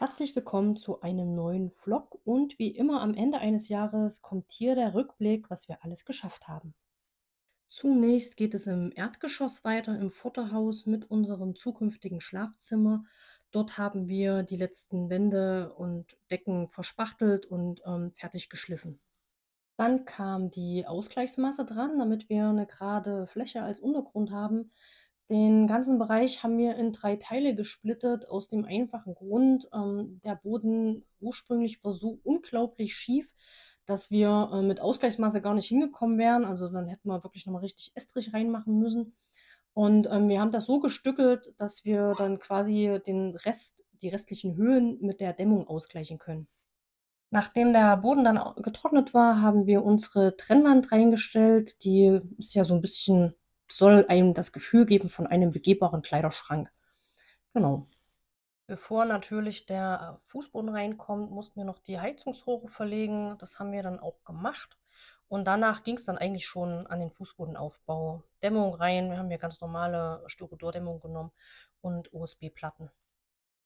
Herzlich willkommen zu einem neuen Vlog und wie immer am Ende eines Jahres kommt hier der Rückblick, was wir alles geschafft haben. Zunächst geht es im Erdgeschoss weiter im Vorderhaus mit unserem zukünftigen Schlafzimmer. Dort haben wir die letzten Wände und Decken verspachtelt und ähm, fertig geschliffen. Dann kam die Ausgleichsmasse dran, damit wir eine gerade Fläche als Untergrund haben. Den ganzen Bereich haben wir in drei Teile gesplittet, aus dem einfachen Grund, ähm, der Boden ursprünglich war so unglaublich schief, dass wir äh, mit Ausgleichsmasse gar nicht hingekommen wären. Also dann hätten wir wirklich nochmal richtig Estrich reinmachen müssen. Und ähm, wir haben das so gestückelt, dass wir dann quasi den Rest, die restlichen Höhen mit der Dämmung ausgleichen können. Nachdem der Boden dann getrocknet war, haben wir unsere Trennwand reingestellt. Die ist ja so ein bisschen soll einem das Gefühl geben von einem begehbaren Kleiderschrank. Genau. Bevor natürlich der äh, Fußboden reinkommt, mussten wir noch die Heizungsrohre verlegen. Das haben wir dann auch gemacht. Und danach ging es dann eigentlich schon an den Fußbodenaufbau. Dämmung rein. Wir haben hier ganz normale Styrodordämmung genommen und usb platten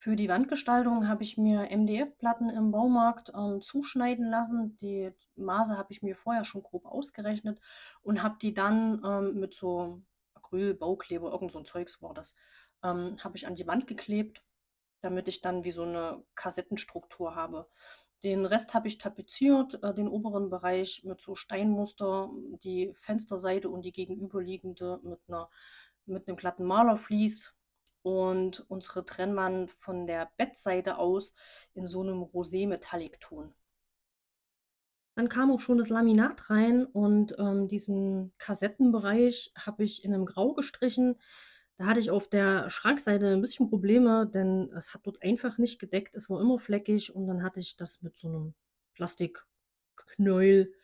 für die Wandgestaltung habe ich mir MDF-Platten im Baumarkt ähm, zuschneiden lassen. Die Maße habe ich mir vorher schon grob ausgerechnet und habe die dann ähm, mit so Acryl, Baukleber, irgend so ein Zeugs war das, ähm, habe ich an die Wand geklebt, damit ich dann wie so eine Kassettenstruktur habe. Den Rest habe ich tapeziert, äh, den oberen Bereich mit so Steinmuster, die Fensterseite und die gegenüberliegende mit einer mit einem glatten Malerflies, und unsere Trennwand von der Bettseite aus in so einem Rosé-Metallic-Ton. Dann kam auch schon das Laminat rein und ähm, diesen Kassettenbereich habe ich in einem Grau gestrichen. Da hatte ich auf der Schrankseite ein bisschen Probleme, denn es hat dort einfach nicht gedeckt. Es war immer fleckig und dann hatte ich das mit so einem Plastikknäuel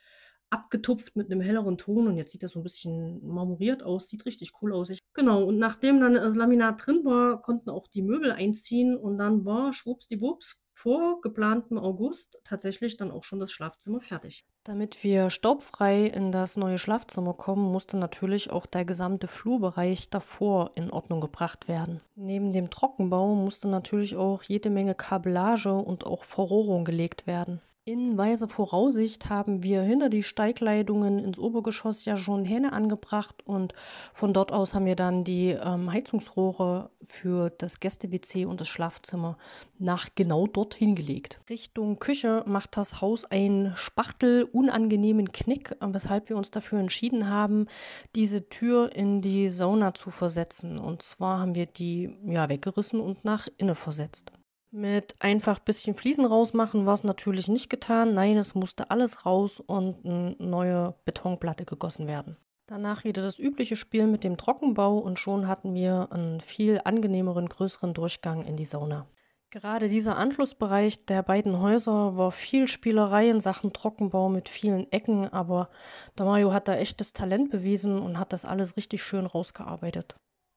abgetupft mit einem helleren Ton und jetzt sieht das so ein bisschen marmoriert aus, sieht richtig cool aus. Genau, und nachdem dann das äh, Laminat drin war, konnten auch die Möbel einziehen und dann war schwuppsdiwupps vor geplantem August tatsächlich dann auch schon das Schlafzimmer fertig. Damit wir staubfrei in das neue Schlafzimmer kommen, musste natürlich auch der gesamte Flurbereich davor in Ordnung gebracht werden. Neben dem Trockenbau musste natürlich auch jede Menge Kabellage und auch Verrohrung gelegt werden. In weiser Voraussicht haben wir hinter die Steigleitungen ins Obergeschoss ja schon Hähne angebracht und von dort aus haben wir dann die ähm, Heizungsrohre für das Gäste-WC und das Schlafzimmer nach genau dort hingelegt. Richtung Küche macht das Haus einen Spachtel unangenehmen Knick, weshalb wir uns dafür entschieden haben, diese Tür in die Sauna zu versetzen. Und zwar haben wir die ja weggerissen und nach innen versetzt. Mit einfach bisschen Fliesen rausmachen war es natürlich nicht getan. Nein, es musste alles raus und eine neue Betonplatte gegossen werden. Danach wieder das übliche Spiel mit dem Trockenbau und schon hatten wir einen viel angenehmeren, größeren Durchgang in die Sauna. Gerade dieser Anschlussbereich der beiden Häuser war viel Spielerei in Sachen Trockenbau mit vielen Ecken, aber der Mario hat da echtes Talent bewiesen und hat das alles richtig schön rausgearbeitet.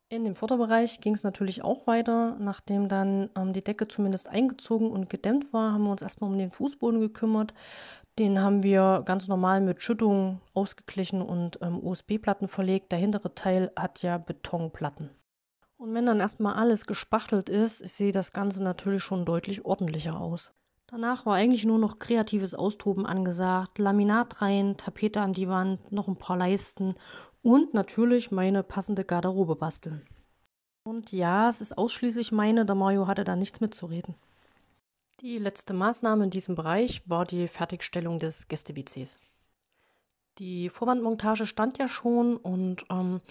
In dem Vorderbereich ging es natürlich auch weiter. Nachdem dann ähm, die Decke zumindest eingezogen und gedämmt war, haben wir uns erstmal um den Fußboden gekümmert. Den haben wir ganz normal mit Schüttung ausgeglichen und ähm, USB-Platten verlegt. Der hintere Teil hat ja Betonplatten. Und wenn dann erstmal alles gespachtelt ist, sieht das Ganze natürlich schon deutlich ordentlicher aus. Danach war eigentlich nur noch kreatives Austoben angesagt. Laminat rein, Tapete an die Wand, noch ein paar Leisten und natürlich meine passende Garderobe basteln. Und ja, es ist ausschließlich meine, der Mario hatte da nichts mitzureden. Die letzte Maßnahme in diesem Bereich war die Fertigstellung des Gäste-WCs. Die Vorwandmontage stand ja schon und ähm,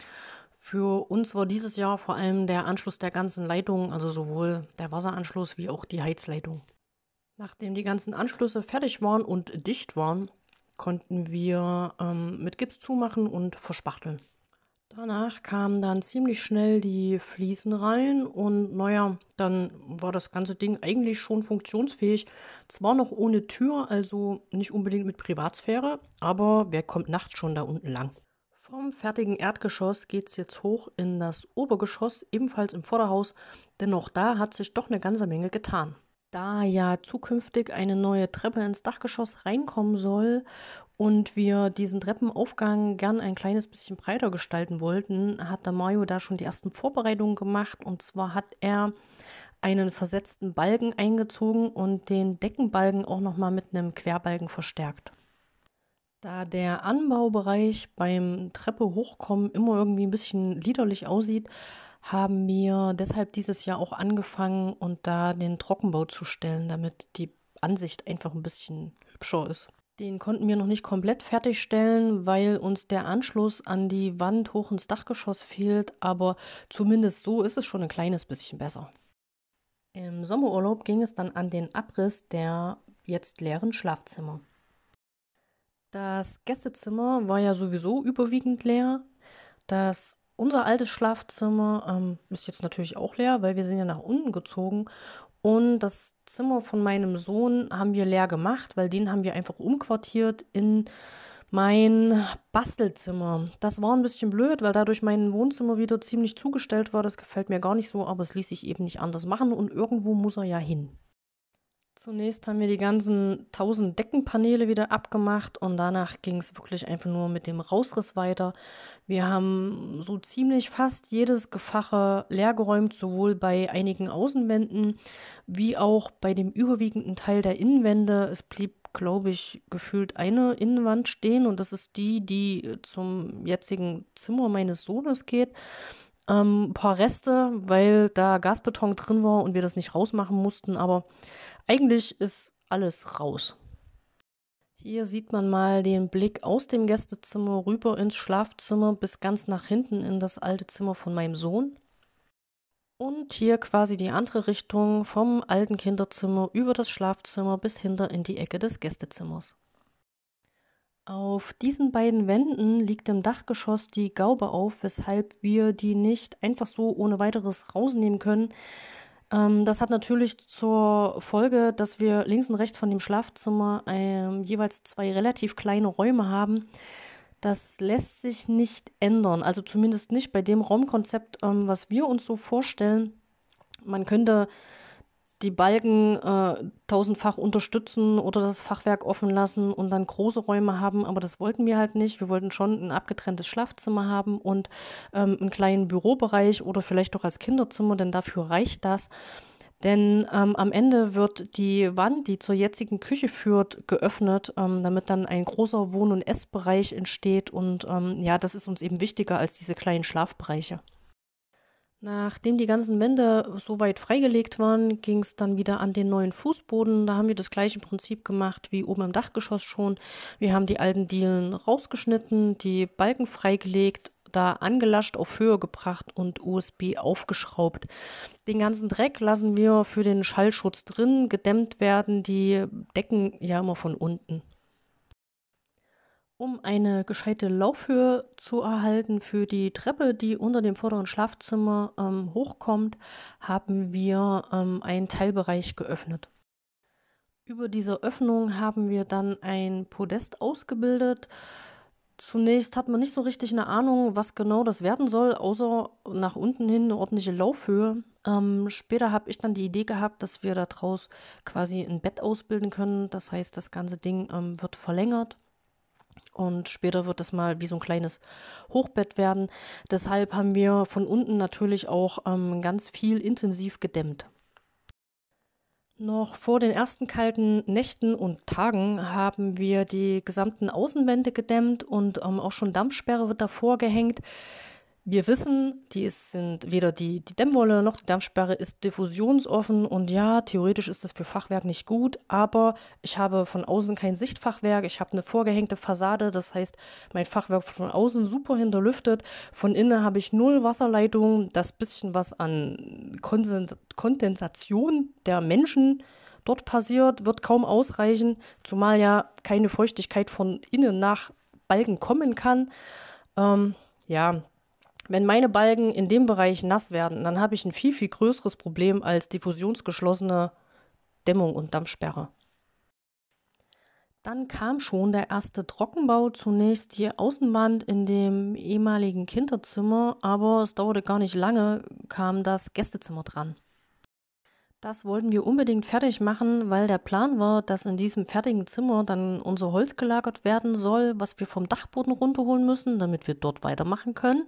für uns war dieses Jahr vor allem der Anschluss der ganzen Leitungen, also sowohl der Wasseranschluss wie auch die Heizleitung. Nachdem die ganzen Anschlüsse fertig waren und dicht waren, konnten wir ähm, mit Gips zumachen und verspachteln. Danach kamen dann ziemlich schnell die Fliesen rein und naja, dann war das ganze Ding eigentlich schon funktionsfähig. Zwar noch ohne Tür, also nicht unbedingt mit Privatsphäre, aber wer kommt nachts schon da unten lang? Vom fertigen Erdgeschoss geht es jetzt hoch in das Obergeschoss, ebenfalls im Vorderhaus, denn auch da hat sich doch eine ganze Menge getan da ja zukünftig eine neue Treppe ins Dachgeschoss reinkommen soll und wir diesen Treppenaufgang gern ein kleines bisschen breiter gestalten wollten, hat der Mario da schon die ersten Vorbereitungen gemacht. Und zwar hat er einen versetzten Balken eingezogen und den Deckenbalken auch nochmal mit einem Querbalken verstärkt. Da der Anbaubereich beim Treppe hochkommen immer irgendwie ein bisschen liederlich aussieht, haben wir deshalb dieses Jahr auch angefangen und da den Trockenbau zu stellen, damit die Ansicht einfach ein bisschen hübscher ist. Den konnten wir noch nicht komplett fertigstellen, weil uns der Anschluss an die Wand hoch ins Dachgeschoss fehlt, aber zumindest so ist es schon ein kleines bisschen besser. Im Sommerurlaub ging es dann an den Abriss der jetzt leeren Schlafzimmer. Das Gästezimmer war ja sowieso überwiegend leer. Das unser altes Schlafzimmer ähm, ist jetzt natürlich auch leer, weil wir sind ja nach unten gezogen. Und das Zimmer von meinem Sohn haben wir leer gemacht, weil den haben wir einfach umquartiert in mein Bastelzimmer. Das war ein bisschen blöd, weil dadurch mein Wohnzimmer wieder ziemlich zugestellt war. Das gefällt mir gar nicht so, aber es ließ sich eben nicht anders machen und irgendwo muss er ja hin. Zunächst haben wir die ganzen 1000 Deckenpaneele wieder abgemacht und danach ging es wirklich einfach nur mit dem Rausriss weiter. Wir haben so ziemlich fast jedes Gefache leergeräumt, sowohl bei einigen Außenwänden wie auch bei dem überwiegenden Teil der Innenwände. Es blieb glaube ich, gefühlt eine Innenwand stehen und das ist die, die zum jetzigen Zimmer meines Sohnes geht. Ähm, paar Reste, weil da Gasbeton drin war und wir das nicht rausmachen mussten, aber eigentlich ist alles raus. Hier sieht man mal den Blick aus dem Gästezimmer rüber ins Schlafzimmer bis ganz nach hinten in das alte Zimmer von meinem Sohn. Und hier quasi die andere Richtung vom alten Kinderzimmer über das Schlafzimmer bis hinter in die Ecke des Gästezimmers. Auf diesen beiden Wänden liegt im Dachgeschoss die Gaube auf, weshalb wir die nicht einfach so ohne weiteres rausnehmen können. Ähm, das hat natürlich zur Folge, dass wir links und rechts von dem Schlafzimmer ähm, jeweils zwei relativ kleine Räume haben. Das lässt sich nicht ändern, also zumindest nicht bei dem Raumkonzept, ähm, was wir uns so vorstellen. Man könnte die Balken äh, tausendfach unterstützen oder das Fachwerk offen lassen und dann große Räume haben. Aber das wollten wir halt nicht. Wir wollten schon ein abgetrenntes Schlafzimmer haben und ähm, einen kleinen Bürobereich oder vielleicht auch als Kinderzimmer, denn dafür reicht das. Denn ähm, am Ende wird die Wand, die zur jetzigen Küche führt, geöffnet, ähm, damit dann ein großer Wohn- und Essbereich entsteht. Und ähm, ja, das ist uns eben wichtiger als diese kleinen Schlafbereiche. Nachdem die ganzen Wände soweit freigelegt waren, ging es dann wieder an den neuen Fußboden. Da haben wir das gleiche Prinzip gemacht wie oben im Dachgeschoss schon. Wir haben die alten Dielen rausgeschnitten, die Balken freigelegt, da angelascht auf Höhe gebracht und USB aufgeschraubt. Den ganzen Dreck lassen wir für den Schallschutz drin, gedämmt werden die Decken ja immer von unten. Um eine gescheite Laufhöhe zu erhalten für die Treppe, die unter dem vorderen Schlafzimmer ähm, hochkommt, haben wir ähm, einen Teilbereich geöffnet. Über diese Öffnung haben wir dann ein Podest ausgebildet. Zunächst hat man nicht so richtig eine Ahnung, was genau das werden soll, außer nach unten hin eine ordentliche Laufhöhe. Ähm, später habe ich dann die Idee gehabt, dass wir daraus quasi ein Bett ausbilden können. Das heißt, das ganze Ding ähm, wird verlängert und später wird das mal wie so ein kleines Hochbett werden. Deshalb haben wir von unten natürlich auch ähm, ganz viel intensiv gedämmt. Noch vor den ersten kalten Nächten und Tagen haben wir die gesamten Außenwände gedämmt und ähm, auch schon Dampfsperre wird davor gehängt. Wir wissen, die ist, sind weder die, die Dämmwolle noch die Dampfsperre ist diffusionsoffen und ja, theoretisch ist das für Fachwerk nicht gut, aber ich habe von außen kein Sichtfachwerk, ich habe eine vorgehängte Fassade, das heißt, mein Fachwerk von außen super hinterlüftet, von innen habe ich null Wasserleitung, das bisschen was an Kondensation der Menschen dort passiert, wird kaum ausreichen, zumal ja keine Feuchtigkeit von innen nach Balken kommen kann. Ähm, ja, wenn meine Balgen in dem Bereich nass werden, dann habe ich ein viel, viel größeres Problem als diffusionsgeschlossene Dämmung und Dampfsperre. Dann kam schon der erste Trockenbau, zunächst die Außenwand in dem ehemaligen Kinderzimmer, aber es dauerte gar nicht lange, kam das Gästezimmer dran. Das wollten wir unbedingt fertig machen, weil der Plan war, dass in diesem fertigen Zimmer dann unser Holz gelagert werden soll, was wir vom Dachboden runterholen müssen, damit wir dort weitermachen können.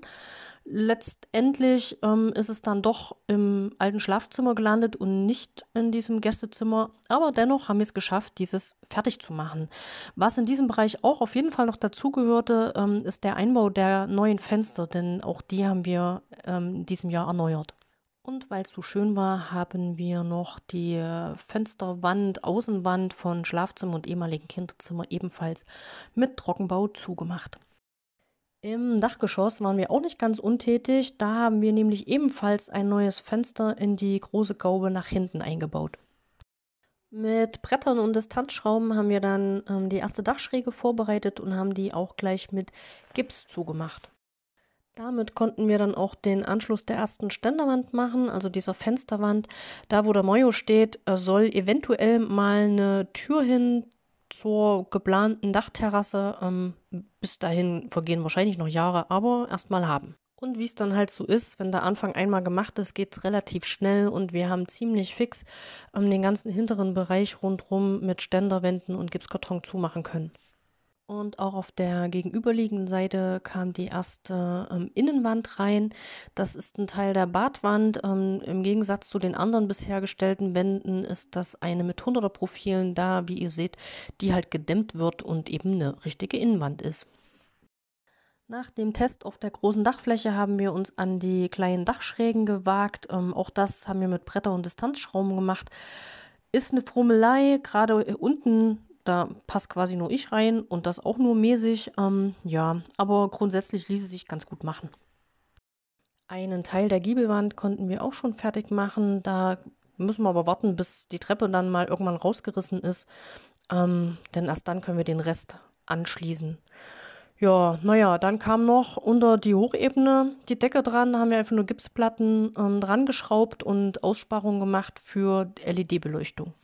Letztendlich ähm, ist es dann doch im alten Schlafzimmer gelandet und nicht in diesem Gästezimmer. Aber dennoch haben wir es geschafft, dieses fertig zu machen. Was in diesem Bereich auch auf jeden Fall noch dazugehörte, ähm, ist der Einbau der neuen Fenster, denn auch die haben wir ähm, in diesem Jahr erneuert. Und weil es so schön war, haben wir noch die äh, Fensterwand, Außenwand von Schlafzimmer und ehemaligen Kinderzimmer ebenfalls mit Trockenbau zugemacht. Im Dachgeschoss waren wir auch nicht ganz untätig. Da haben wir nämlich ebenfalls ein neues Fenster in die große Gaube nach hinten eingebaut. Mit Brettern und Distanzschrauben haben wir dann ähm, die erste Dachschräge vorbereitet und haben die auch gleich mit Gips zugemacht. Damit konnten wir dann auch den Anschluss der ersten Ständerwand machen, also dieser Fensterwand. Da, wo der Mojo steht, äh, soll eventuell mal eine Tür hin zur geplanten Dachterrasse. Ähm, bis dahin vergehen wahrscheinlich noch Jahre, aber erstmal haben. Und wie es dann halt so ist, wenn der Anfang einmal gemacht ist, geht es relativ schnell und wir haben ziemlich fix ähm, den ganzen hinteren Bereich rundherum mit Ständerwänden und Gipskarton zumachen können. Und auch auf der gegenüberliegenden Seite kam die erste ähm, Innenwand rein. Das ist ein Teil der Badwand. Ähm, Im Gegensatz zu den anderen bisher gestellten Wänden ist das eine mit 100er Profilen da, wie ihr seht, die halt gedämmt wird und eben eine richtige Innenwand ist. Nach dem Test auf der großen Dachfläche haben wir uns an die kleinen Dachschrägen gewagt. Ähm, auch das haben wir mit Bretter und Distanzschrauben gemacht. Ist eine Frummelei, gerade unten da passt quasi nur ich rein und das auch nur mäßig. Ähm, ja, aber grundsätzlich ließe sich ganz gut machen. Einen Teil der Giebelwand konnten wir auch schon fertig machen. Da müssen wir aber warten, bis die Treppe dann mal irgendwann rausgerissen ist. Ähm, denn erst dann können wir den Rest anschließen. Ja, naja, dann kam noch unter die Hochebene die Decke dran, da haben wir einfach nur Gipsplatten ähm, dran geschraubt und Aussparungen gemacht für LED-Beleuchtung.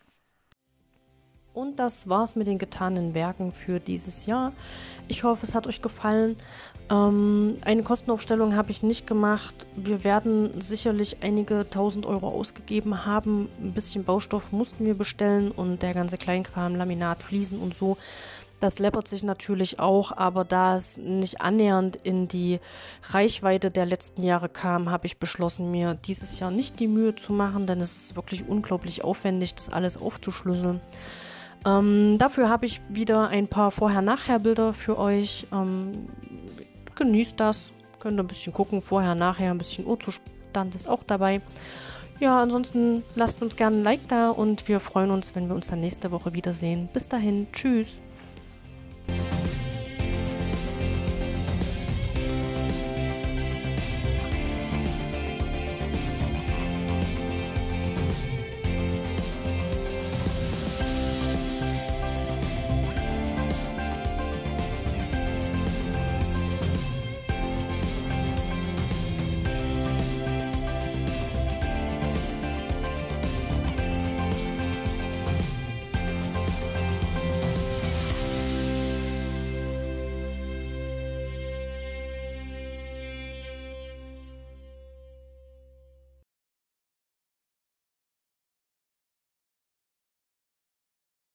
Und das war's mit den getanen Werken für dieses Jahr. Ich hoffe, es hat euch gefallen. Ähm, eine Kostenaufstellung habe ich nicht gemacht. Wir werden sicherlich einige tausend Euro ausgegeben haben. Ein bisschen Baustoff mussten wir bestellen und der ganze Kleinkram, Laminat, Fliesen und so. Das läppert sich natürlich auch, aber da es nicht annähernd in die Reichweite der letzten Jahre kam, habe ich beschlossen, mir dieses Jahr nicht die Mühe zu machen, denn es ist wirklich unglaublich aufwendig, das alles aufzuschlüsseln. Ähm, dafür habe ich wieder ein paar Vorher-Nachher-Bilder für euch. Ähm, genießt das. Könnt ihr ein bisschen gucken. Vorher, nachher, ein bisschen Urzustand ist auch dabei. Ja, ansonsten lasst uns gerne ein Like da und wir freuen uns, wenn wir uns dann nächste Woche wiedersehen. Bis dahin, tschüss.